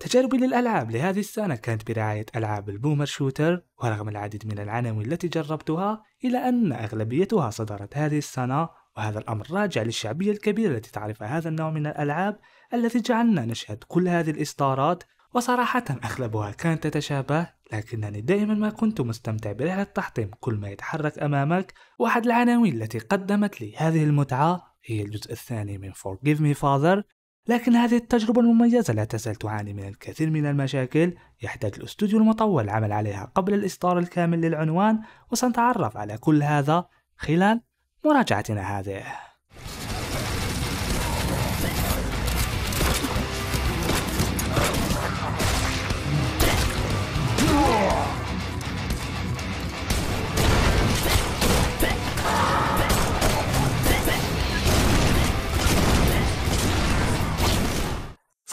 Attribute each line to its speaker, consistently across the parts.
Speaker 1: تجاربي للألعاب لهذه السنة كانت برعاية ألعاب البومر شوتر ورغم العديد من العناوين التي جربتها إلا أن أغلبيتها صدرت هذه السنة وهذا الأمر راجع للشعبية الكبيرة التي تعرفها هذا النوع من الألعاب التي جعلنا نشهد كل هذه الإصدارات وصراحة أغلبها كانت تتشابه لكنني دائما ما كنت مستمتع برحلة تحطيم كل ما يتحرك أمامك وأحد العناوين التي قدمت لي هذه المتعة هي الجزء الثاني من Forgive Me Father لكن هذه التجربة المميزة لا تزال تعاني من الكثير من المشاكل يحتاج الاستوديو المطور العمل عليها قبل الإصدار الكامل للعنوان وسنتعرف على كل هذا خلال مراجعتنا هذه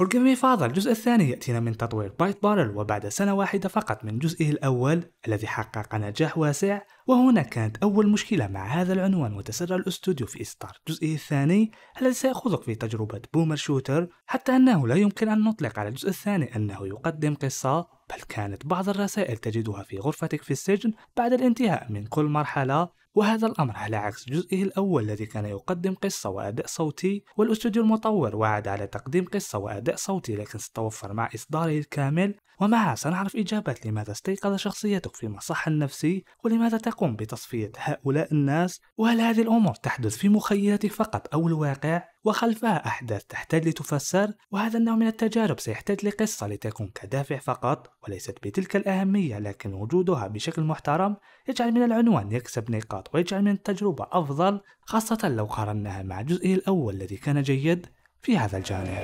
Speaker 1: Forgive Me Father الجزء الثاني يأتينا من تطوير بايت بارل وبعد سنة واحدة فقط من جزئه الأول الذي حقق نجاح واسع وهنا كانت أول مشكلة مع هذا العنوان وتسرع الاستوديو في إصدار جزئه الثاني الذي سيأخذك في تجربة بومر شوتر حتى أنه لا يمكن أن نطلق على الجزء الثاني أنه يقدم قصة بل كانت بعض الرسائل تجدها في غرفتك في السجن بعد الانتهاء من كل مرحلة وهذا الأمر على عكس جزئه الأول الذي كان يقدم قصة وأداء صوتي والاستوديو المطور وعد على تقديم قصة وأداء صوتي لكن ستوفر مع إصداره الكامل ومعها سنعرف إجابات لماذا استيقظ شخصيتك في المصح النفسي ولماذا تقوم بتصفية هؤلاء الناس وهل هذه الأمور تحدث في مخيلتك فقط أو الواقع وخلفها أحداث تحتاج لتفسر وهذا النوع من التجارب سيحتاج لقصة لتكون كدافع فقط وليست بتلك الأهمية لكن وجودها بشكل محترم يجعل من العنوان يكسب نقاط ويجعل من التجربة أفضل خاصة لو قارناها مع جزئه الأول الذي كان جيد في هذا الجانب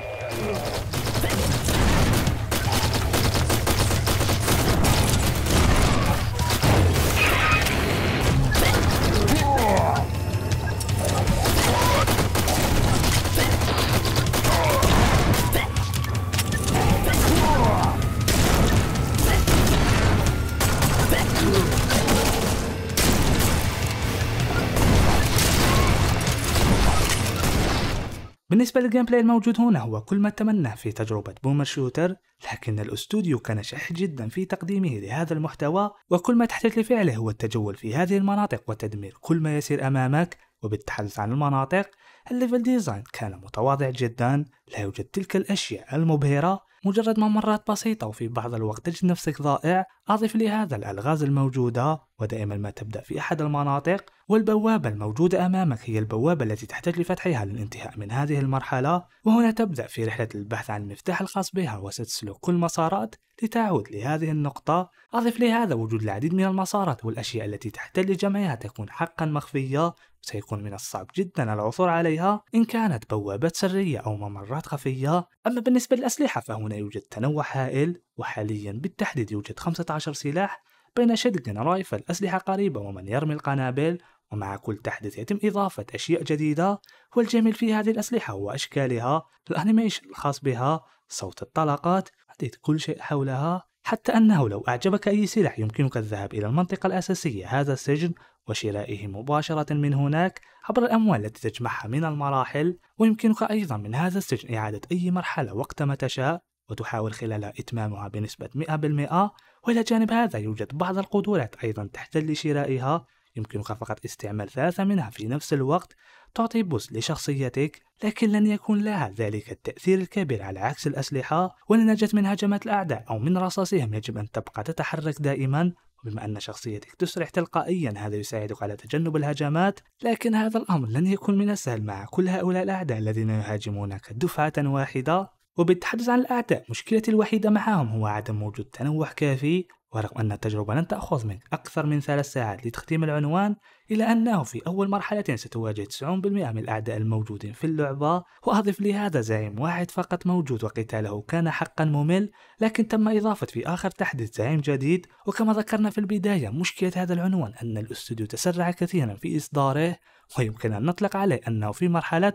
Speaker 1: بالنسبة للجيم بلاي الموجود هنا هو كل ما تمناه في تجربة بومر شوتر لكن الاستوديو كان شح جدا في تقديمه لهذا المحتوى وكل ما تحتاج لفعله هو التجول في هذه المناطق وتدمير كل ما يسير أمامك وبالتحدث عن المناطق الليفل ديزاين كان متواضع جدا لا يوجد تلك الأشياء المبهرة مجرد ممرات بسيطة وفي بعض الوقت تجد نفسك ضائع أضف لهذا الألغاز الموجودة ودائما ما تبدأ في أحد المناطق والبوابة الموجودة أمامك هي البوابة التي تحتاج لفتحها للانتهاء من هذه المرحلة وهنا تبدأ في رحلة البحث عن المفتاح الخاص بها وستسلك كل مسارات لتعود لهذه النقطة أضف لهذا وجود العديد من المسارات والأشياء التي تحتاج لجمعها تكون حقا مخفية سيكون من الصعب جدا العثور عليها إن كانت بوابات سرية أو ممرات خفية أما بالنسبة للأسلحة فهنا يوجد تنوع هائل وحاليا بالتحديد يوجد 15 سلاح بين شدق رايفل أسلحة قريبة ومن يرمي القنابل ومع كل تحديث يتم إضافة أشياء جديدة والجميل في هذه الأسلحة هو أشكالها الأنيميشن الخاص بها صوت الطلقات حديث كل شيء حولها حتى أنه لو أعجبك أي سلاح يمكنك الذهاب إلى المنطقة الأساسية هذا السجن وشرائه مباشرة من هناك عبر الأموال التي تجمعها من المراحل ويمكنك أيضا من هذا السجن إعادة أي مرحلة وقتما تشاء وتحاول خلال إتمامها بنسبة 100% وإلى جانب هذا يوجد بعض القدرات أيضا تحتل شرائها يمكنك فقط استعمال ثلاثة منها في نفس الوقت تعطي بوس لشخصيتك لكن لن يكون لها ذلك التأثير الكبير على عكس الأسلحة ولنجت من هجمات الأعداء أو من رصاصهم يجب أن تبقى تتحرك دائما بما أن شخصيتك تسرع تلقائيا هذا يساعدك على تجنب الهجمات لكن هذا الأمر لن يكون من السهل مع كل هؤلاء الأعداء الذين يهاجمونك دفعة واحدة وبالتحدث عن الأعداء مشكلتي الوحيدة معهم هو عدم وجود تنوع كافي ورغم أن التجربة لن تأخذ منك أكثر من ثلاث ساعات لتختيم العنوان إلا أنه في أول مرحلة ستواجه 90% من الأعداء الموجودين في اللعبة وأضف لهذا زعيم واحد فقط موجود وقتاله كان حقا ممل لكن تم إضافة في آخر تحديث زعيم جديد وكما ذكرنا في البداية مشكلة هذا العنوان أن الاستوديو تسرع كثيرا في إصداره ويمكن أن نطلق عليه أنه في مرحلة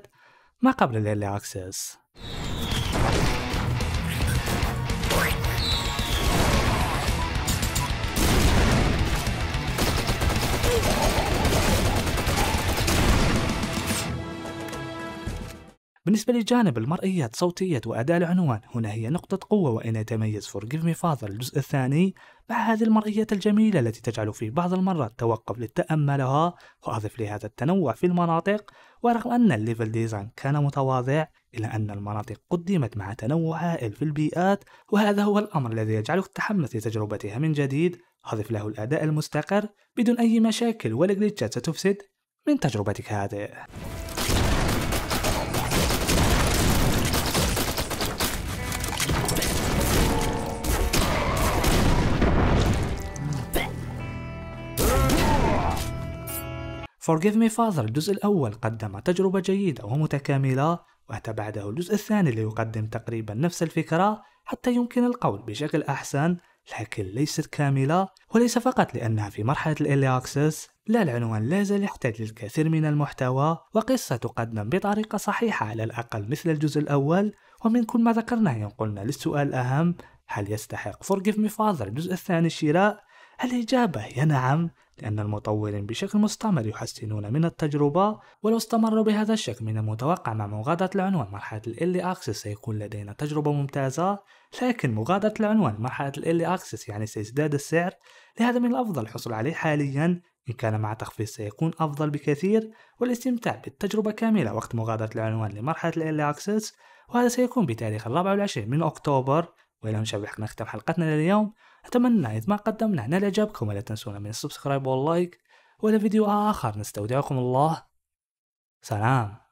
Speaker 1: ما قبل الإيرلي أكسس Thank you. بالنسبة لجانب المرئيات صوتية وأداء العنوان هنا هي نقطة قوة وإن يتميز جيف مي فاذر الجزء الثاني مع هذه المرئيات الجميلة التي تجعل في بعض المرات توقف لتأملها وأضف لهذا التنوع في المناطق ورغم أن الليفل ديزاين كان متواضع إلا أن المناطق قدمت مع تنوع هائل في البيئات وهذا هو الأمر الذي يجعلك تتحمس لتجربتها من جديد أضف له الأداء المستقر بدون أي مشاكل ولا جليتشات ستفسد من تجربتك هذه Forgive Me Father الجزء الأول قدم تجربة جيدة ومتكاملة وأتى بعده الجزء الثاني اللي يقدم تقريبا نفس الفكرة حتى يمكن القول بشكل أحسن لكن ليست كاملة وليس فقط لأنها في مرحلة الإيلي أكسس لا العنوان لا زال يحتاج للكثير من المحتوى وقصة تقدم بطريقة صحيحة على الأقل مثل الجزء الأول ومن كل ما ذكرناه ينقلنا للسؤال الأهم هل يستحق Forgive Me Father الجزء الثاني الشراء؟ الإجابة هي نعم لأن المطورين بشكل مستمر يحسنون من التجربة ولو استمروا بهذا الشكل من المتوقع مع مغادرة العنوان مرحلة الإلي أكسس سيكون لدينا تجربة ممتازة لكن مغادرة العنوان مرحلة الإلي أكسس يعني سيزداد السعر لهذا من الأفضل الحصول عليه حاليا إن كان مع تخفيض سيكون أفضل بكثير والاستمتاع بالتجربة كاملة وقت مغادرة العنوان لمرحلة الإلي أكسس وهذا سيكون بتاريخ الرابع والعشرين من أكتوبر وإلى هنا نختم حلقتنا لليوم أتمنى إذ ما قدمنا نال إعجابكم ولا تنسونا من السبسكرايب واللايك ولا فيديو آخر نستودعكم الله سلام